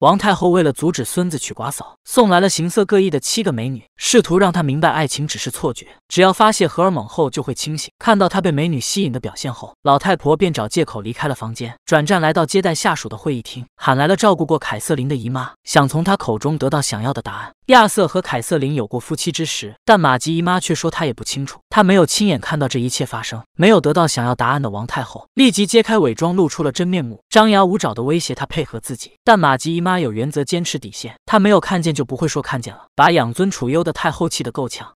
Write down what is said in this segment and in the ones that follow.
王太后为了阻止孙子娶寡嫂，送来了形色各异的七个美女，试图让他明白爱情只是错觉。只要发泄荷尔蒙后就会清醒。看到他被美女吸引的表现后，老太婆便找借口离开了房间，转战来到接待下属的会议厅，喊来了照顾过凯瑟琳的姨妈，想从她口中得到想要的答案。亚瑟和凯瑟琳有过夫妻之实，但玛吉姨妈却说她也不清楚。她没有亲眼看到这一切发生，没有得到想要答案的王太后立即揭开伪装，露出了真面目，张牙舞爪的威胁她配合自己。但马吉姨妈有原则，坚持底线，她没有看见就不会说看见了，把养尊处优的太后气得够呛。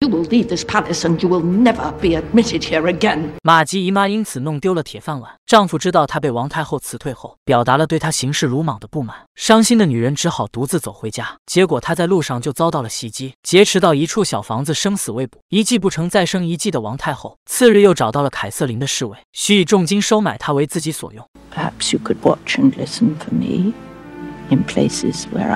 马吉姨妈因此弄丢了铁饭碗。丈夫知道她被王太后辞退后，表达了对她行事鲁莽的不满。伤心的女人只好独自走回家，结果她在路上就遭到了袭击，劫持到一处小房子，生死未卜。一计不成，再生一计。的王太后，次日又找到了凯瑟琳的侍卫，许以重金收买她为自己所用。in I cannot places where。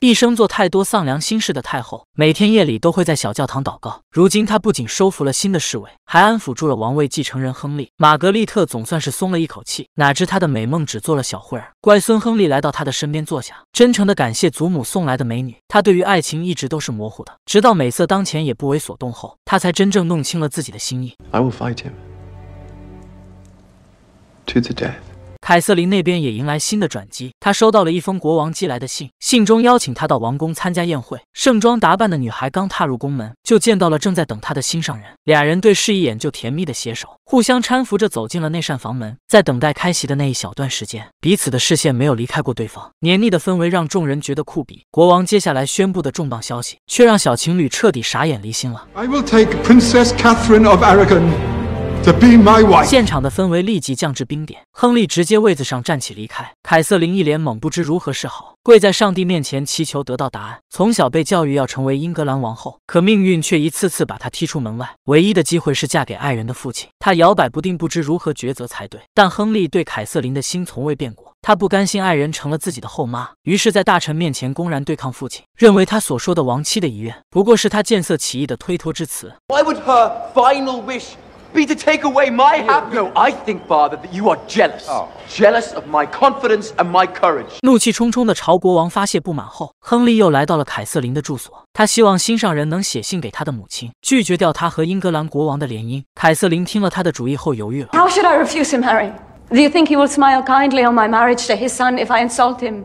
一生做太多丧良心事的太后，每天夜里都会在小教堂祷告。如今她不仅收服了新的侍卫，还安抚住了王位继承人亨利。玛格丽特总算是松了一口气。哪知她的美梦只做了小会儿，乖孙亨利来到她的身边坐下，真诚的感谢祖母送来的美女。他对于爱情一直都是模糊的，直到美色当前也不为所动后，他才真正弄清了自己的心意。I will fight him the to death. 凯瑟琳那边也迎来新的转机，她收到了一封国王寄来的信，信中邀请她到王宫参加宴会。盛装打扮的女孩刚踏入宫门，就见到了正在等她的心上人。俩人对视一眼，就甜蜜的携手，互相搀扶着走进了那扇房门。在等待开席的那一小段时间，彼此的视线没有离开过对方。黏腻的氛围让众人觉得酷比。国王接下来宣布的重磅消息，却让小情侣彻底傻眼离心了。I will Princess Catherine take Aragon. of 现场的氛围立即降至冰点，亨利直接位子上站起离开，凯瑟琳一脸懵，不知如何是好，跪在上帝面前祈求得到答案。从小被教育要成为英格兰王后，可命运却一次次把她踢出门外。唯一的机会是嫁给爱人的父亲，她摇摆不定，不知如何抉择才对。但亨利对凯瑟琳的心从未变过，他不甘心爱人成了自己的后妈，于是，在大臣面前公然对抗父亲，认为他所说的亡妻的遗愿不过是他见色起意的推脱之词。be to take away my half. No, I think, father, that you are jealous, jealous of my confidence and my courage. 怒气冲冲的朝国王发泄不满后，亨利又来到了凯瑟琳的住所。他希望心上人能写信给他的母亲，拒绝掉他和英格兰国王的联姻。凯瑟琳听了他的主意后犹豫了。How should I refuse him, Harry? Do you think he will smile kindly on my marriage to his son if I insult him?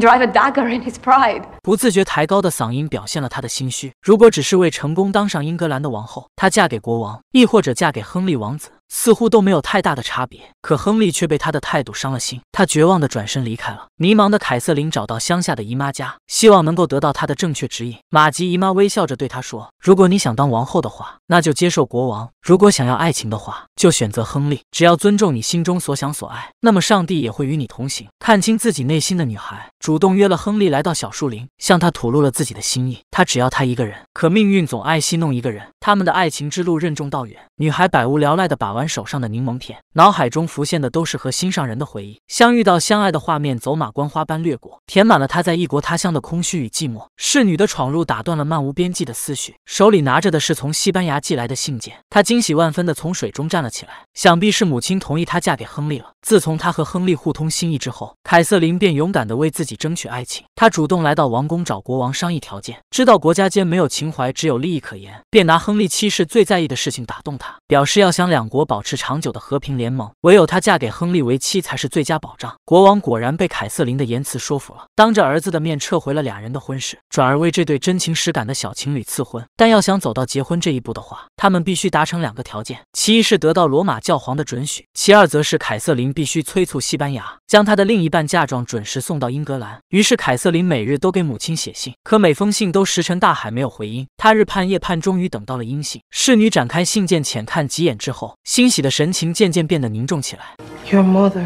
drive a dagger in his pride 不自觉抬高的嗓音表现了他的心虚，如果只是为成功当上英格兰的王后，她嫁给国王，亦或者嫁给亨利王子。似乎都没有太大的差别，可亨利却被他的态度伤了心，他绝望的转身离开了。迷茫的凯瑟琳找到乡下的姨妈家，希望能够得到他的正确指引。马吉姨妈微笑着对她说：“如果你想当王后的话，那就接受国王；如果想要爱情的话，就选择亨利。只要尊重你心中所想所爱，那么上帝也会与你同行。”看清自己内心的女孩主动约了亨利来到小树林，向他吐露了自己的心意，她只要他一个人。可命运总爱戏弄一个人，他们的爱情之路任重道远。女孩百无聊赖的把玩。手上的柠檬片，脑海中浮现的都是和心上人的回忆，相遇到相爱的画面，走马观花般掠过，填满了他在异国他乡的空虚与寂寞。侍女的闯入打断了漫无边际的思绪，手里拿着的是从西班牙寄来的信件，她惊喜万分的从水中站了起来，想必是母亲同意她嫁给亨利了。自从他和亨利互通心意之后，凯瑟琳便勇敢地为自己争取爱情。她主动来到王宫找国王商议条件，知道国家间没有情怀，只有利益可言，便拿亨利七世最在意的事情打动他，表示要想两国保持长久的和平联盟，唯有他嫁给亨利为妻才是最佳保障。国王果然被凯瑟琳的言辞说服了，当着儿子的面撤回了俩人的婚事，转而为这对真情实感的小情侣赐婚。但要想走到结婚这一步的话，他们必须达成两个条件：其一是得到罗马教皇的准许，其二则是凯瑟琳。必须催促西班牙将他的另一半嫁妆准时送到英格兰。于是凯瑟琳每日都给母亲写信，可每封信都石沉大海，没有回音。他日盼夜盼，终于等到了音信。侍女展开信件，浅看几眼之后，欣喜的神情渐渐变得凝重起来。Your mother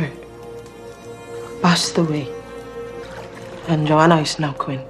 passed away, and Joanna is now queen.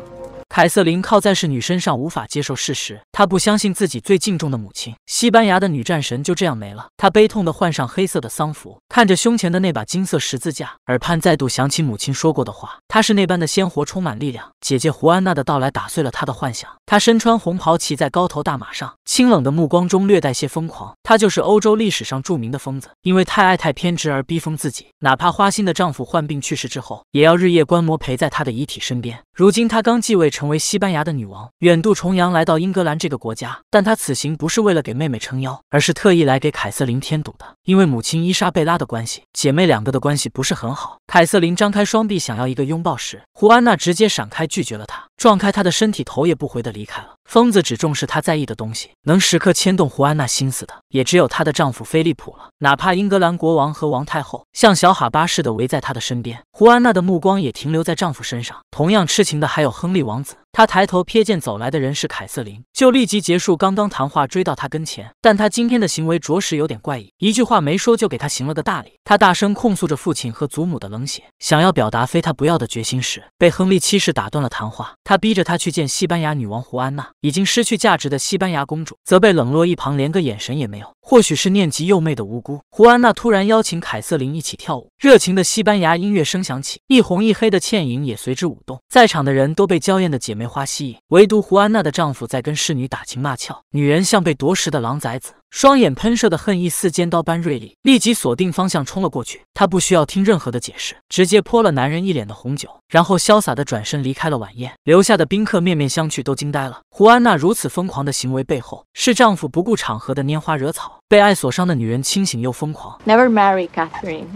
凯瑟琳靠在侍女身上，无法接受事实。她不相信自己最敬重的母亲——西班牙的女战神就这样没了。她悲痛地换上黑色的丧服，看着胸前的那把金色十字架，耳畔再度想起母亲说过的话：“她是那般的鲜活，充满力量。”姐姐胡安娜的到来打碎了她的幻想。她身穿红袍，骑在高头大马上，清冷的目光中略带些疯狂。她就是欧洲历史上著名的疯子，因为太爱太偏执而逼疯自己。哪怕花心的丈夫患病去世之后，也要日夜观摩，陪在她的遗体身边。如今她刚继位。成为西班牙的女王，远渡重洋来到英格兰这个国家，但她此行不是为了给妹妹撑腰，而是特意来给凯瑟琳添堵的。因为母亲伊莎贝拉的关系，姐妹两个的关系不是很好。凯瑟琳张开双臂想要一个拥抱时，胡安娜直接闪开拒绝了她，撞开她的身体，头也不回的离开了。疯子只重视他在意的东西，能时刻牵动胡安娜心思的也只有她的丈夫菲利普了。哪怕英格兰国王和王太后像小哈巴似的围在她的身边，胡安娜的目光也停留在丈夫身上。同样痴情的还有亨利王子。他抬头瞥见走来的人是凯瑟琳，就立即结束刚刚谈话，追到他跟前。但他今天的行为着实有点怪异，一句话没说就给他行了个大礼。他大声控诉着父亲和祖母的冷血，想要表达非他不要的决心时，被亨利七世打断了谈话。他逼着他去见西班牙女王胡安娜，已经失去价值的西班牙公主则被冷落一旁，连个眼神也没有。或许是念及幼妹的无辜，胡安娜突然邀请凯瑟琳一起跳舞。热情的西班牙音乐声响起，一红一黑的倩影也随之舞动，在场的人都被娇艳的姐。梅花吸引，唯独胡安娜的丈夫在跟侍女打情骂俏。女人像被夺食的狼崽子，双眼喷射的恨意似尖刀般锐利，立即锁定方向冲了过去。她不需要听任何的解释，直接泼了男人一脸的红酒，然后潇洒的转身离开了晚宴。留下的宾客面面相觑，都惊呆了。胡安娜如此疯狂的行为背后，是丈夫不顾场合的拈花惹草。被爱所伤的女人清醒又疯狂。Never marry Catherine.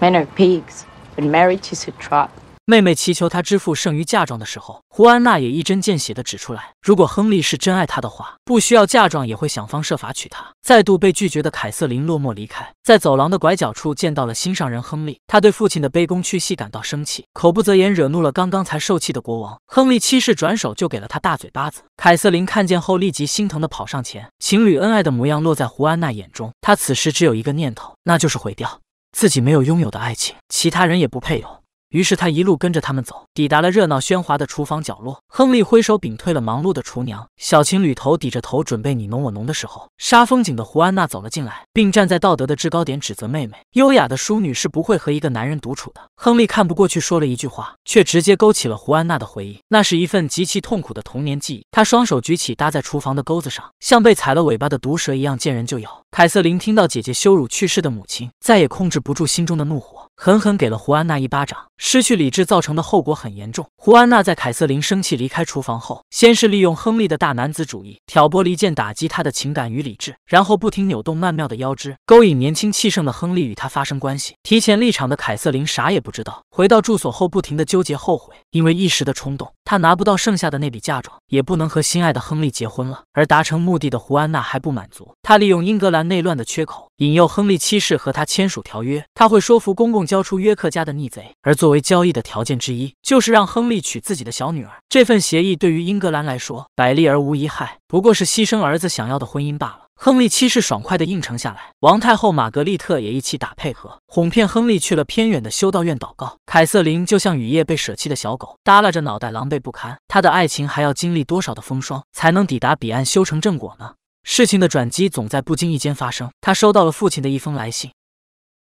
Men are pigs, but marriage is a trap. 妹妹祈求他支付剩余嫁妆的时候，胡安娜也一针见血的指出来：如果亨利是真爱她的话，不需要嫁妆也会想方设法娶她。再度被拒绝的凯瑟琳落寞离开，在走廊的拐角处见到了心上人亨利。他对父亲的卑躬屈膝感到生气，口不择言惹怒了刚刚才受气的国王。亨利七世转手就给了他大嘴巴子。凯瑟琳看见后立即心疼的跑上前，情侣恩爱的模样落在胡安娜眼中。她此时只有一个念头，那就是毁掉自己没有拥有的爱情，其他人也不配有。于是他一路跟着他们走，抵达了热闹喧哗的厨房角落。亨利挥手屏退了忙碌的厨娘，小情侣头抵着头准备你侬我侬的时候，杀风景的胡安娜走了进来，并站在道德的制高点指责妹妹：优雅的淑女是不会和一个男人独处的。亨利看不过去，说了一句话，却直接勾起了胡安娜的回忆，那是一份极其痛苦的童年记忆。她双手举起搭在厨房的钩子上，像被踩了尾巴的毒蛇一样见人就咬。凯瑟琳听到姐姐羞辱去世的母亲，再也控制不住心中的怒火，狠狠给了胡安娜一巴掌。失去理智造成的后果很严重。胡安娜在凯瑟琳生气离开厨房后，先是利用亨利的大男子主义挑拨离间，打击他的情感与理智，然后不停扭动曼妙的腰肢，勾引年轻气盛的亨利与他发生关系。提前立场的凯瑟琳啥也不知道，回到住所后不停的纠结后悔，因为一时的冲动。她拿不到剩下的那笔嫁妆，也不能和心爱的亨利结婚了。而达成目的的胡安娜还不满足，她利用英格兰内乱的缺口，引诱亨利七世和她签署条约。他会说服公公交出约克家的逆贼，而作为交易的条件之一，就是让亨利娶自己的小女儿。这份协议对于英格兰来说百利而无一害，不过是牺牲儿子想要的婚姻罢了。亨利七世爽快地应承下来，王太后玛格丽特也一起打配合，哄骗亨利去了偏远的修道院祷告。凯瑟琳就像雨夜被舍弃的小狗，耷拉着脑袋，狼狈不堪。他的爱情还要经历多少的风霜，才能抵达彼岸，修成正果呢？事情的转机总在不经意间发生。他收到了父亲的一封来信。